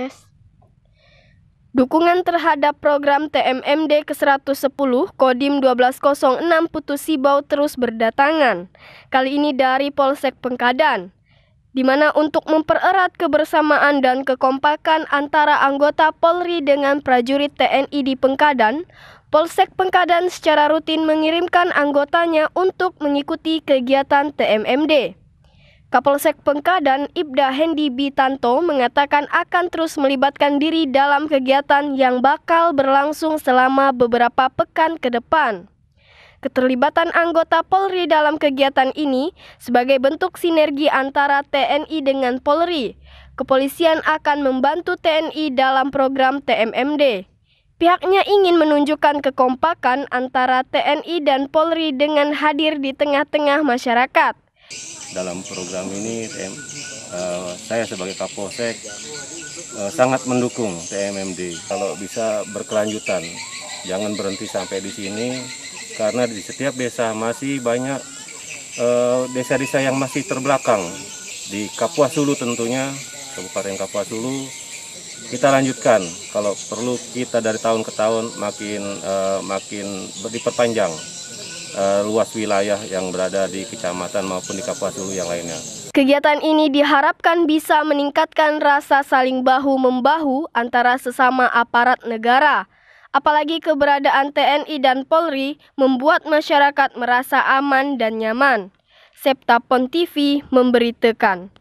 tes. Dukungan terhadap program TMMD ke-110 Kodim 1206 Putus Sibau terus berdatangan. Kali ini dari Polsek Pengkadan, di mana untuk mempererat kebersamaan dan kekompakan antara anggota Polri dengan prajurit TNI di Pengkadan, Polsek Pengkadan secara rutin mengirimkan anggotanya untuk mengikuti kegiatan TMMD. Kapolsek Pengka dan Ibda Hendi Bitanto mengatakan akan terus melibatkan diri dalam kegiatan yang bakal berlangsung selama beberapa pekan ke depan. Keterlibatan anggota Polri dalam kegiatan ini sebagai bentuk sinergi antara TNI dengan Polri. Kepolisian akan membantu TNI dalam program TMMD. Pihaknya ingin menunjukkan kekompakan antara TNI dan Polri dengan hadir di tengah-tengah masyarakat. Dalam program ini TM, uh, eh, saya sebagai Kapolsek uh, sangat mendukung TMMD kalau bisa berkelanjutan. Jangan berhenti sampai di sini karena di setiap desa masih banyak eh, desa-desa uh, yang masih terbelakang di Kapuas Hulu tentunya Kabupaten Kapuas Hulu kita lanjutkan kalau perlu kita dari tahun ke tahun makin uh, makin diperpanjang uh, luas wilayah yang berada di kecamatan maupun di Kapuas Hulu yang lainnya. Kegiatan ini diharapkan bisa meningkatkan rasa saling bahu-membahu antara sesama aparat negara. Apalagi keberadaan TNI dan Polri membuat masyarakat merasa aman dan nyaman. Septapon TV memberitakan.